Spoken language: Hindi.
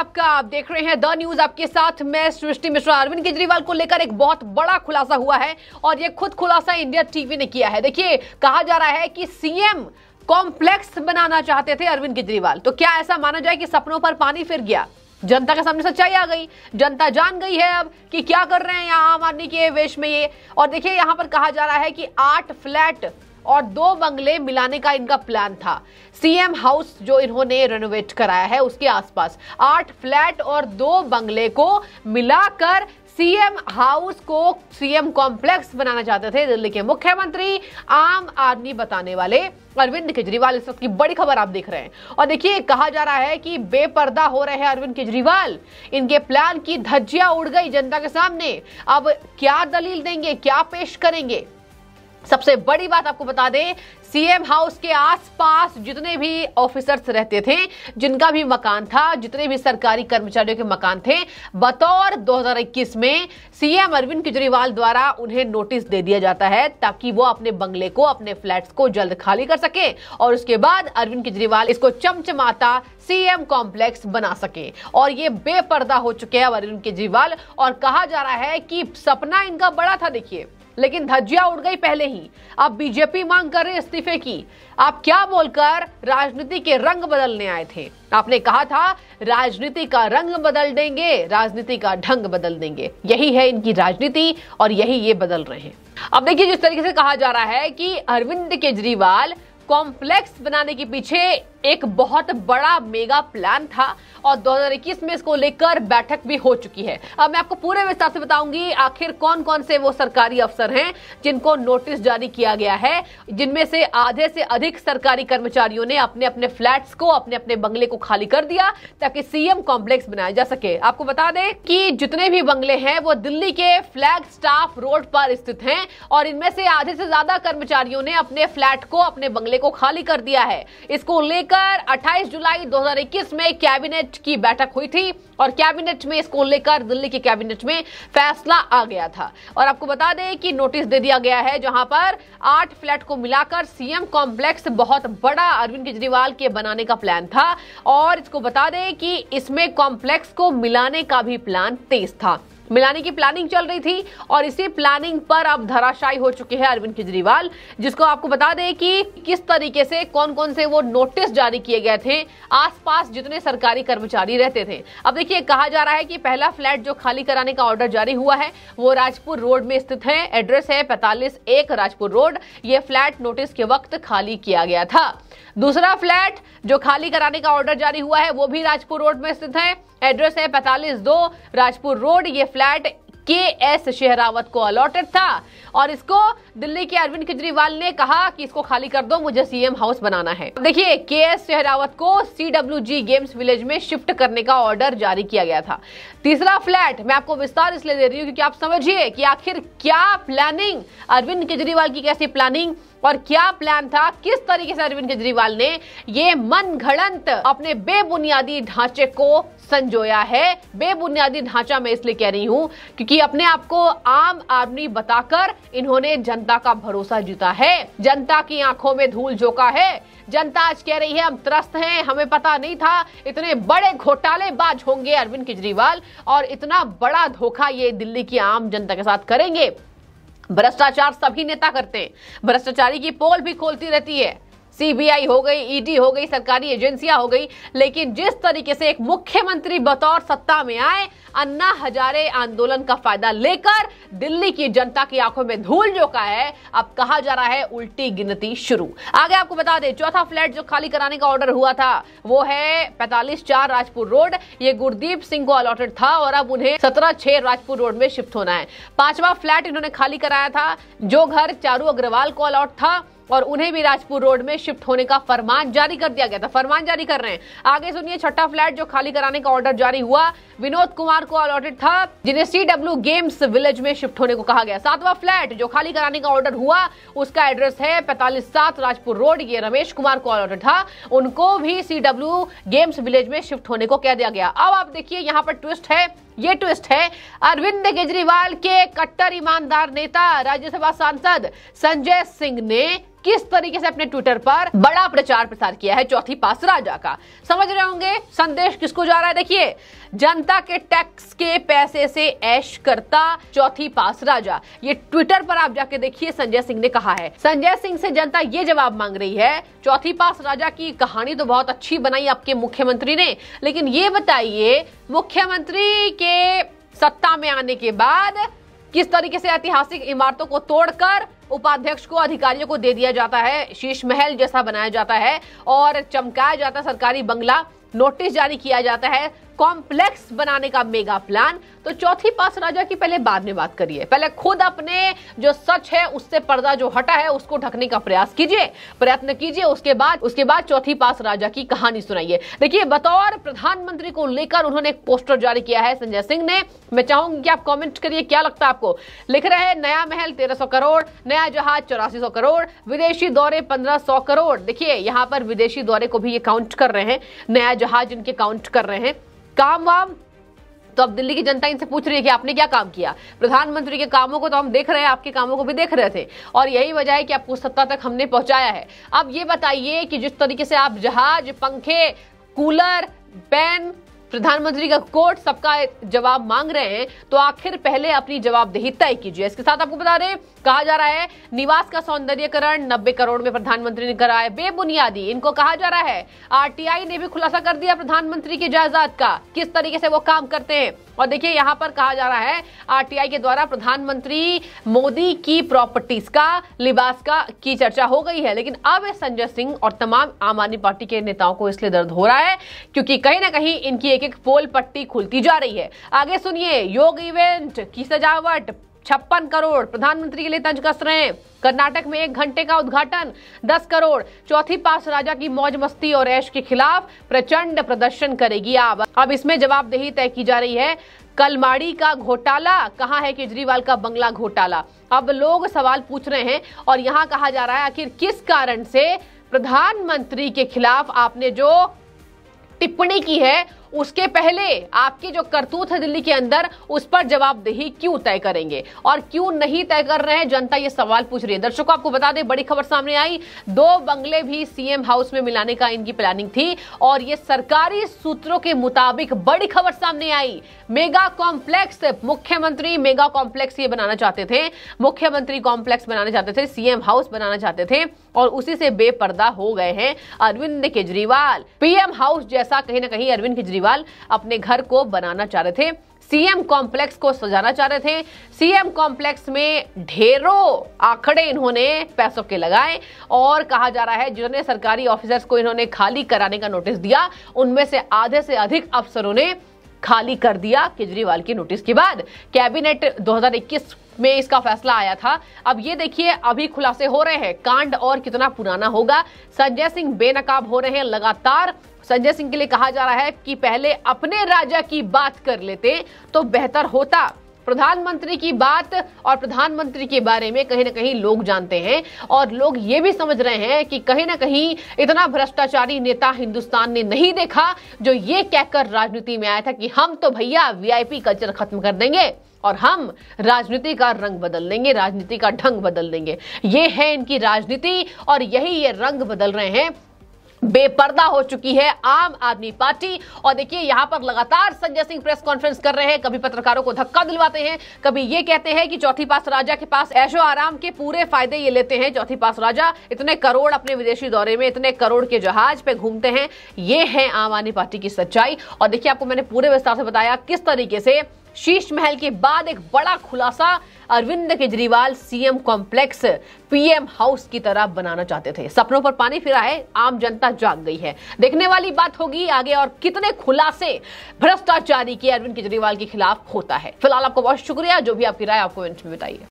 आपका आप देख रहे हैं द न्यूज आपके साथ मैं सृष्टि मिश्रा अरविंद केजरीवाल को लेकर एक बहुत बड़ा खुलासा हुआ है और यह खुद खुलासा इंडिया टीवी ने किया है देखिए कहा जा रहा है कि सीएम कॉम्प्लेक्स बनाना चाहते थे अरविंद केजरीवाल तो क्या ऐसा माना जाए कि सपनों पर पानी फिर गया जनता के सामने सच्चाई आ गई जनता जान गई है अब कि क्या कर रहे हैं यहां आम आदमी के वेश में ये और देखिए यहां पर कहा जा रहा है कि आठ फ्लैट और दो बंगले मिलाने का इनका प्लान था सीएम हाउस जो इन्होंने रेनोवेट कराया है उसके आसपास आठ फ्लैट और दो बंगले को मिलाकर सीएम हाउस को सीएम कॉम्प्लेक्स बनाना चाहते थे दिल्ली के मुख्यमंत्री आम आदमी बताने वाले अरविंद केजरीवाल इस वक्त की बड़ी खबर आप देख रहे हैं और देखिए कहा जा रहा है कि बेपर्दा हो रहे हैं अरविंद केजरीवाल इनके प्लान की धज्जियां उड़ गई जनता के सामने अब क्या दलील देंगे क्या पेश करेंगे सबसे बड़ी बात आपको बता दें सीएम हाउस के आसपास जितने भी ऑफिसर्स रहते थे जिनका भी मकान था जितने भी सरकारी कर्मचारियों के मकान थे बतौर 2021 में सीएम अरविंद केजरीवाल द्वारा उन्हें नोटिस दे दिया जाता है ताकि वो अपने बंगले को अपने फ्लैट्स को जल्द खाली कर सके और उसके बाद अरविंद केजरीवाल इसको चमचमाता सीएम कॉम्प्लेक्स बना सके और ये बेपर्दा हो चुके हैं अरविंद केजरीवाल और कहा जा रहा है कि सपना इनका बड़ा था देखिए लेकिन धज्जिया उड़ गई पहले ही अब बीजेपी मांग कर रहे इस्तीफे की आप क्या बोलकर राजनीति के रंग बदलने आए थे आपने कहा था राजनीति का रंग बदल देंगे राजनीति का ढंग बदल देंगे यही है इनकी राजनीति और यही ये बदल रहे हैं अब देखिए जिस तरीके से कहा जा रहा है कि अरविंद केजरीवाल कॉम्प्लेक्स बनाने के पीछे एक बहुत बड़ा मेगा प्लान था और 2021 में इसको लेकर बैठक भी हो चुकी है अब मैं आपको पूरे विस्तार से बताऊंगी आखिर कौन कौन से वो सरकारी अफसर हैं जिनको नोटिस जारी किया गया है जिनमें से आधे से अधिक सरकारी कर्मचारियों ने अपने अपने फ्लैट्स को अपने अपने बंगले को खाली कर दिया ताकि सीएम कॉम्प्लेक्स बनाया जा सके आपको बता दें कि जितने भी बंगले हैं वो दिल्ली के फ्लैग स्टाफ रोड पर स्थित हैं और इनमें से आधे से ज्यादा कर्मचारियों ने अपने फ्लैट को अपने बंगले को खाली कर दिया है इसको लेकर लेकर 28 जुलाई 2021 में कैबिनेट की बैठक हुई थी और कैबिनेट में इसको लेकर दिल्ली के कैबिनेट में फैसला आ गया था और आपको बता दें कि नोटिस दे दिया गया है जहां पर आठ फ्लैट को मिलाकर सीएम कॉम्प्लेक्स बहुत बड़ा अरविंद केजरीवाल के बनाने का प्लान था और इसको बता दें कि इसमें कॉम्प्लेक्स को मिलाने का भी प्लान तेज था मिलाने की प्लानिंग चल रही थी और इसी प्लानिंग पर अब धराशायी हो चुके हैं अरविंद केजरीवाल जिसको आपको बता दें कि किस तरीके से कौन कौन से वो नोटिस जारी किए गए थे आसपास जितने सरकारी कर्मचारी रहते थे अब देखिए कहा जा रहा है कि पहला फ्लैट जो खाली कराने का ऑर्डर जारी हुआ है वो राजपुर रोड में स्थित है एड्रेस है पैतालीस एक राजपुर रोड ये फ्लैट नोटिस के वक्त खाली किया गया था दूसरा फ्लैट जो खाली कराने का ऑर्डर जारी हुआ है वो भी राजपुर रोड में स्थित है एड्रेस है पैतालीस दो राजपुर रोड ये flat flat K S Sehrawat को अलॉटेड था और इसको दिल्ली के अरविंद केजरीवाल ने कहा कि इसको खाली कर दो मुझे सीएम हाउस बनाना है देखिए के एस शेहरावत को सीडब्ल्यूजी गेम्स विलेज में शिफ्ट करने का ऑर्डर जारी किया गया था तीसरा फ्लैट मैं आपको विस्तार इसलिए दे रही हूँ क्योंकि आप समझिए कि आखिर क्या प्लानिंग अरविंद केजरीवाल की कैसी प्लानिंग और क्या प्लान था किस तरीके से अरविंद केजरीवाल ने ये मन घड़ंत अपने बेबुनियादी ढांचे को संजोया है बेबुनियादी ढांचा मैं इसलिए कह रही हूं क्योंकि अपने आप को आम आदमी बताकर इन्होंने जनता का भरोसा जीता है जनता की आंखों में धूल झोंका है जनता आज कह रही है हम त्रस्त हैं हमें पता नहीं था इतने बड़े घोटालेबाज होंगे अरविंद केजरीवाल और इतना बड़ा धोखा ये दिल्ली की आम जनता के साथ करेंगे भ्रष्टाचार सभी नेता करते हैं भ्रष्टाचारी की पोल भी खोलती रहती है सीबीआई हो गई ईडी e हो गई सरकारी एजेंसियां हो गई लेकिन जिस तरीके से एक मुख्यमंत्री बतौर सत्ता में आए अन्ना हजारे आंदोलन का फायदा लेकर दिल्ली की जनता की आंखों में धूल झोंका है अब कहा जा रहा है उल्टी गिनती शुरू आगे आपको बता दें चौथा फ्लैट जो खाली कराने का ऑर्डर हुआ था वो है पैतालीस चार राजपुर रोड ये गुरदीप सिंह को अलॉटेड था और अब उन्हें सत्रह छह राजपुर रोड में शिफ्ट होना है पांचवा फ्लैट इन्होंने खाली कराया था जो घर चारू अग्रवाल को अलॉट था और उन्हें भी राजपुर रोड में शिफ्ट होने का फरमान जारी कर दिया गया था फरमान जारी कर रहे हैं आगे सुनिए छठा फ्लैट जो खाली कराने का ऑर्डर जारी हुआ विनोद कुमार को अलॉटेड था जिन्हें सी डब्ल्यू गेम्स विलेज में शिफ्ट होने को कहा गया सातवां फ्लैट जो खाली कराने का ऑर्डर हुआ उसका एड्रेस है पैतालीस सात राजपुर रोड ये रमेश कुमार को अलॉटेड था उनको भी सी डब्ल्यू गेम्स विलेज में शिफ्ट होने को कह दिया गया अब आप देखिए यहाँ पर ट्विस्ट है ये ट्विस्ट है अरविंद केजरीवाल के कट्टर ईमानदार नेता राज्यसभा सांसद संजय सिंह ने किस तरीके से अपने ट्विटर पर बड़ा प्रचार प्रसार किया है चौथी पास राजा का समझ रहे होंगे संदेश किसको जा रहा है देखिए जनता के टैक्स के पैसे से ऐश करता चौथी पास राजा ये ट्विटर पर आप जाके देखिए संजय सिंह ने कहा है संजय सिंह से जनता ये जवाब मांग रही है चौथी पास राजा की कहानी तो बहुत अच्छी बनाई आपके मुख्यमंत्री ने लेकिन ये बताइए मुख्यमंत्री के सत्ता में आने के बाद किस तरीके से ऐतिहासिक इमारतों को तोड़कर उपाध्यक्ष को अधिकारियों को दे दिया जाता है शीश महल जैसा बनाया जाता है और चमकाया जाता है सरकारी बंगला नोटिस जारी किया जाता है कॉम्प्लेक्स बनाने का मेगा प्लान तो चौथी पास राजा की पहले बाद में बात करिए पहले खुद अपने जो सच है उससे पर्दा जो हटा है उसको ढकने का प्रयास कीजिए प्रयत्न कीजिए उसके बाद उसके बाद चौथी पास राजा की कहानी सुनाइए देखिए बतौर प्रधानमंत्री को लेकर उन्होंने एक पोस्टर जारी किया है संजय सिंह ने मैं चाहूंगी कि आप कॉमेंट करिए क्या लगता है आपको लिख रहे हैं नया महल तेरह करोड़ नया जहाज चौरासी करोड़ विदेशी दौरे पंद्रह करोड़ देखिए यहां पर विदेशी दौरे को भी ये काउंट कर रहे हैं नया जहाज इनके काउंट कर रहे हैं काम वाम तो अब दिल्ली की जनता इनसे पूछ रही है कि आपने क्या काम किया प्रधानमंत्री के कामों को तो हम देख रहे हैं आपके कामों को भी देख रहे थे और यही वजह है कि आपको सत्ता तक हमने पहुंचाया है अब ये बताइए कि जिस तरीके से आप जहाज पंखे कूलर पेन प्रधानमंत्री का कोर्ट सबका जवाब मांग रहे हैं तो आखिर पहले अपनी जवाबदेही तय कीजिए इसके साथ आपको बता दें कहा जा रहा है निवास का सौंदर्यकरण नब्बे करोड़ में प्रधानमंत्री ने कराया बेबुनियादी इनको कहा जा रहा है आरटीआई ने भी खुलासा कर दिया प्रधानमंत्री के जायदाद का किस तरीके से वो काम करते हैं और देखिए यहाँ पर कहा जा रहा है आरटीआई के द्वारा प्रधानमंत्री मोदी की प्रॉपर्टीज का लिबास का की चर्चा हो गई है लेकिन अब संजय सिंह और तमाम आम आदमी पार्टी के नेताओं को इसलिए दर्द हो रहा है क्योंकि कहीं ना कहीं इनकी एक एक एक पोल पट्टी खुलती जा रही है आगे सुनिए योग इवेंट की सजावट छप्पन करोड़ प्रधानमंत्री के लिए तंज कस रहे हैं कर्नाटक में एक घंटे का उद्घाटन 10 करोड़ चौथी पास राजा की मौज मस्ती और ऐश के खिलाफ प्रचंड प्रदर्शन करेगी आप अब इसमें जवाबदेही तय की जा रही है कलमाड़ी का घोटाला कहाँ है केजरीवाल का बंगला घोटाला अब लोग सवाल पूछ रहे हैं और यहाँ कहा जा रहा है आखिर किस कारण से प्रधानमंत्री के खिलाफ आपने जो टिप्पणी की है उसके पहले आपके जो करतूत है दिल्ली के अंदर उस पर जवाबदेही क्यों तय करेंगे और क्यों नहीं तय कर रहे हैं जनता ये सवाल पूछ रही है दर्शकों आपको बता दें बड़ी खबर सामने आई दो बंगले भी सीएम हाउस में मिलाने का इनकी प्लानिंग थी और ये सरकारी सूत्रों के मुताबिक बड़ी खबर सामने आई मेगा कॉम्प्लेक्स मुख्यमंत्री मेगा कॉम्प्लेक्स ये बनाना चाहते थे मुख्यमंत्री कॉम्प्लेक्स बनाना चाहते थे सीएम हाउस बनाना चाहते थे और उसी से बेपर्दा हो गए हैं अरविंद केजरीवाल पीएम हाउस जैसा कहीं ना कहीं अरविंद केजरीवाल केजरीवाल अपने घर को बनाना चाह रहे थे सीएम कॉम्प्लेक्स को सजाना चाह रहे थे सीएम कॉम्प्लेक्स में ढेरों आंकड़े इन्होंने पैसों के लगाए और कहा जा रहा है जिन्होंने सरकारी ऑफिसर्स को इन्होंने खाली कराने का नोटिस दिया उनमें से आधे से अधिक अफसरों ने खाली कर दिया केजरीवाल के नोटिस के बाद कैबिनेट 2021 में इसका फैसला आया था अब ये देखिए अभी खुलासे हो रहे हैं कांड और कितना पुराना होगा संजय सिंह बेनकाब हो रहे हैं लगातार संजय सिंह के लिए कहा जा रहा है कि पहले अपने राजा की बात कर लेते तो बेहतर होता प्रधानमंत्री की बात और प्रधानमंत्री के बारे में कहीं ना कहीं लोग जानते हैं और लोग ये भी समझ रहे हैं कि कहीं ना कहीं इतना भ्रष्टाचारी नेता हिंदुस्तान ने नहीं देखा जो ये कहकर राजनीति में आया था कि हम तो भैया वीआईपी कल्चर खत्म कर देंगे और हम राजनीति का रंग बदल देंगे राजनीति का ढंग बदल देंगे ये है इनकी राजनीति और यही ये रंग बदल रहे हैं बेपर्दा हो चुकी है आम आदमी पार्टी और देखिए यहां पर लगातार संजय सिंह प्रेस कॉन्फ्रेंस कर रहे हैं कभी पत्रकारों को धक्का दिलवाते हैं कभी ये कहते हैं कि चौथी पास राजा के पास ऐशो आराम के पूरे फायदे ये लेते हैं चौथी पास राजा इतने करोड़ अपने विदेशी दौरे में इतने करोड़ के जहाज पे घूमते हैं ये है आम आदमी पार्टी की सच्चाई और देखिए आपको मैंने पूरे विस्तार से बताया किस तरीके से शीश महल के बाद एक बड़ा खुलासा Arvind Kejriwal CM complex PM house की तरह बनाना चाहते थे सपनों पर पानी फिरा है आम जनता जाग गई है देखने वाली बात होगी आगे और कितने खुलासे भ्रष्टाचारी के अरविंद केजरीवाल के खिलाफ होता है फिलहाल आपको बहुत शुक्रिया जो भी आपकी राय आपको में बताइए